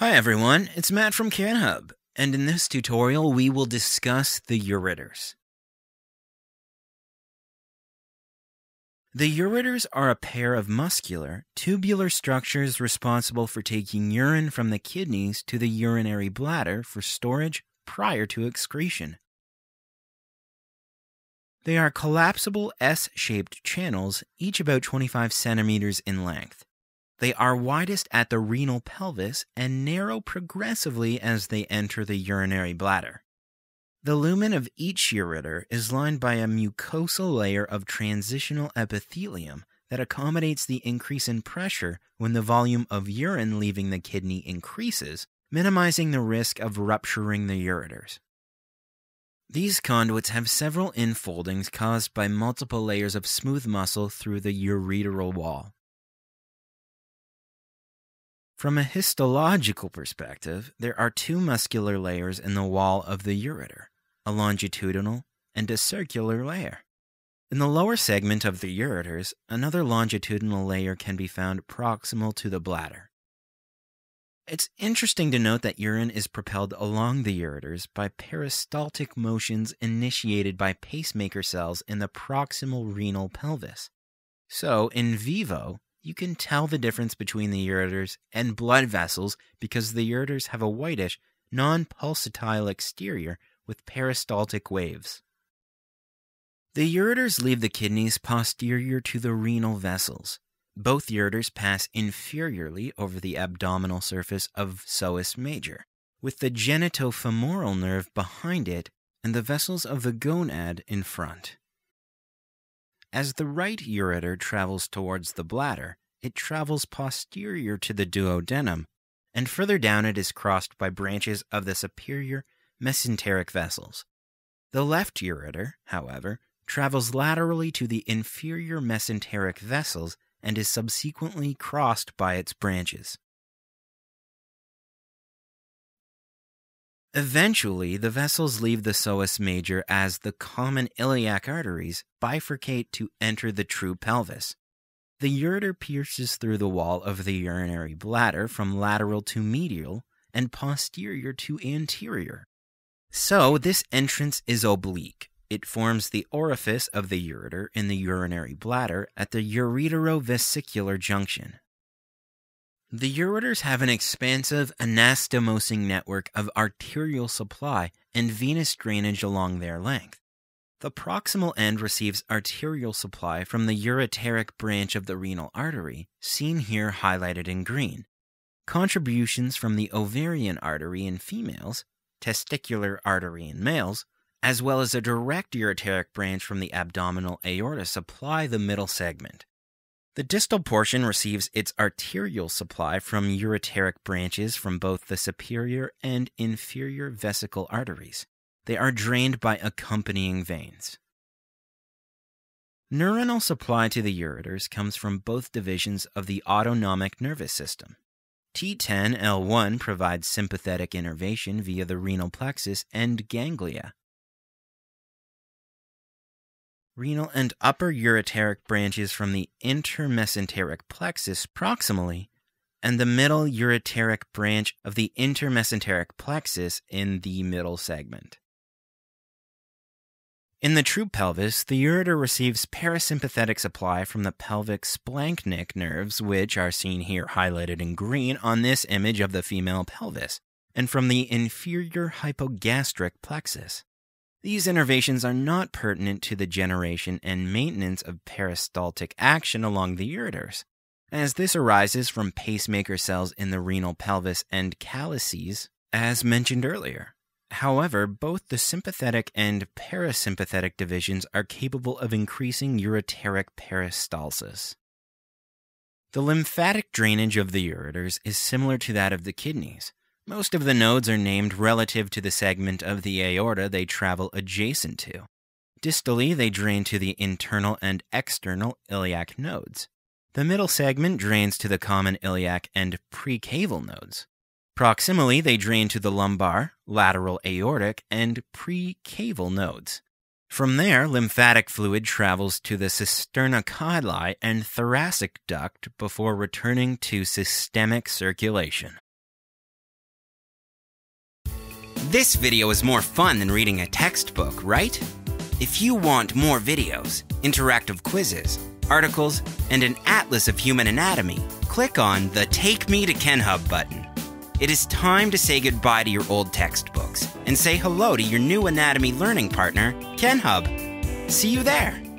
Hi everyone, it's Matt from CanHub, and in this tutorial we will discuss the ureters. The ureters are a pair of muscular, tubular structures responsible for taking urine from the kidneys to the urinary bladder for storage prior to excretion. They are collapsible S-shaped channels, each about 25 centimeters in length. They are widest at the renal pelvis and narrow progressively as they enter the urinary bladder. The lumen of each ureter is lined by a mucosal layer of transitional epithelium that accommodates the increase in pressure when the volume of urine leaving the kidney increases, minimizing the risk of rupturing the ureters. These conduits have several infoldings caused by multiple layers of smooth muscle through the ureteral wall. From a histological perspective, there are two muscular layers in the wall of the ureter a longitudinal and a circular layer. In the lower segment of the ureters, another longitudinal layer can be found proximal to the bladder. It's interesting to note that urine is propelled along the ureters by peristaltic motions initiated by pacemaker cells in the proximal renal pelvis. So, in vivo, you can tell the difference between the ureters and blood vessels because the ureters have a whitish, non pulsatile exterior with peristaltic waves. The ureters leave the kidneys posterior to the renal vessels. Both ureters pass inferiorly over the abdominal surface of psoas major, with the genitofemoral nerve behind it and the vessels of the gonad in front. As the right ureter travels towards the bladder, it travels posterior to the duodenum, and further down it is crossed by branches of the superior mesenteric vessels. The left ureter, however, travels laterally to the inferior mesenteric vessels and is subsequently crossed by its branches. Eventually, the vessels leave the psoas major as the common iliac arteries bifurcate to enter the true pelvis. The ureter pierces through the wall of the urinary bladder from lateral to medial and posterior to anterior. So, this entrance is oblique. It forms the orifice of the ureter in the urinary bladder at the ureterovesicular junction. The ureters have an expansive anastomosing network of arterial supply and venous drainage along their length. The proximal end receives arterial supply from the ureteric branch of the renal artery, seen here highlighted in green. Contributions from the ovarian artery in females, testicular artery in males, as well as a direct ureteric branch from the abdominal aorta supply the middle segment. The distal portion receives its arterial supply from ureteric branches from both the superior and inferior vesical arteries. They are drained by accompanying veins. Neuronal supply to the ureters comes from both divisions of the autonomic nervous system. T10L1 provides sympathetic innervation via the renal plexus and ganglia, renal and upper ureteric branches from the intermesenteric plexus proximally, and the middle ureteric branch of the intermesenteric plexus in the middle segment. In the true pelvis, the ureter receives parasympathetic supply from the pelvic splanchnic nerves, which are seen here highlighted in green on this image of the female pelvis, and from the inferior hypogastric plexus. These innervations are not pertinent to the generation and maintenance of peristaltic action along the ureters, as this arises from pacemaker cells in the renal pelvis and calyces, as mentioned earlier. However, both the sympathetic and parasympathetic divisions are capable of increasing ureteric peristalsis. The lymphatic drainage of the ureters is similar to that of the kidneys, most of the nodes are named relative to the segment of the aorta they travel adjacent to. Distally, they drain to the internal and external iliac nodes. The middle segment drains to the common iliac and precaval nodes. Proximally, they drain to the lumbar, lateral aortic, and precaval nodes. From there, lymphatic fluid travels to the cisterna chyli and thoracic duct before returning to systemic circulation. This video is more fun than reading a textbook, right? If you want more videos, interactive quizzes, articles, and an atlas of human anatomy, click on the Take Me to Kenhub button. It is time to say goodbye to your old textbooks and say hello to your new anatomy learning partner, Kenhub. See you there!